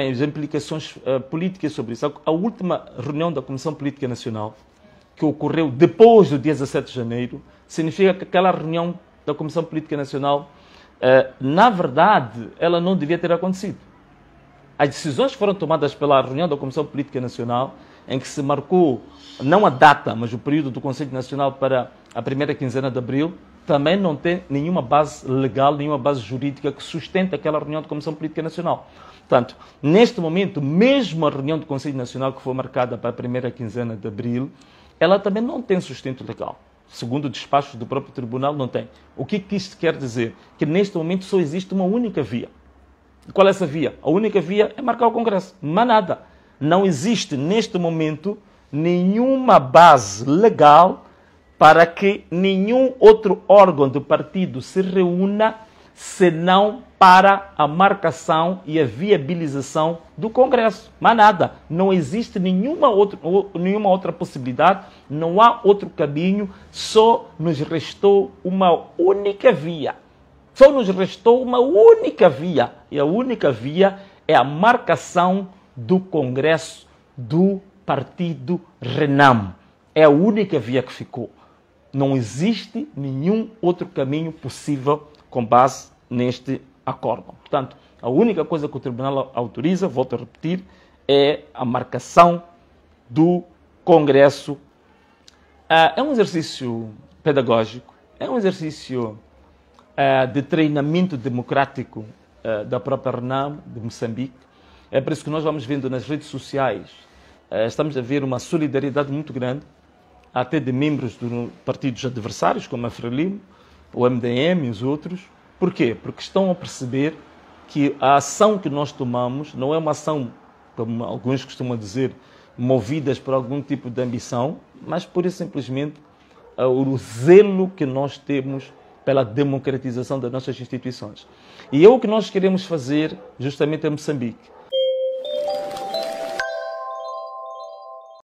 as implicações uh, políticas sobre isso. A, a última reunião da Comissão Política Nacional, que ocorreu depois do dia 17 de janeiro, significa que aquela reunião da Comissão Política Nacional, uh, na verdade, ela não devia ter acontecido. As decisões foram tomadas pela reunião da Comissão Política Nacional, em que se marcou não a data, mas o período do Conselho Nacional para a primeira quinzena de abril, também não tem nenhuma base legal, nenhuma base jurídica que sustente aquela reunião de Comissão Política Nacional. Portanto, neste momento, mesmo a reunião do Conselho Nacional que foi marcada para a primeira quinzena de abril, ela também não tem sustento legal. Segundo despachos do próprio tribunal, não tem. O que, que isto quer dizer? Que neste momento só existe uma única via. qual é essa via? A única via é marcar o Congresso. Mas nada. Não existe neste momento nenhuma base legal para que nenhum outro órgão do partido se reúna senão para a marcação e a viabilização do Congresso. Mas nada, não existe nenhuma outra, nenhuma outra possibilidade, não há outro caminho, só nos restou uma única via. Só nos restou uma única via, e a única via é a marcação do Congresso do Partido Renam. É a única via que ficou. Não existe nenhum outro caminho possível com base neste acordo. Portanto, a única coisa que o tribunal autoriza, volto a repetir, é a marcação do Congresso. Ah, é um exercício pedagógico, é um exercício ah, de treinamento democrático ah, da própria RENAM de Moçambique. É por isso que nós vamos vendo nas redes sociais, estamos a ver uma solidariedade muito grande até de membros de partidos adversários, como a Frelimo, o MDM e os outros. Por quê? Porque estão a perceber que a ação que nós tomamos não é uma ação, como alguns costumam dizer, movidas por algum tipo de ambição, mas pura e simplesmente ah, o zelo que nós temos pela democratização das nossas instituições. E é o que nós queremos fazer justamente em Moçambique.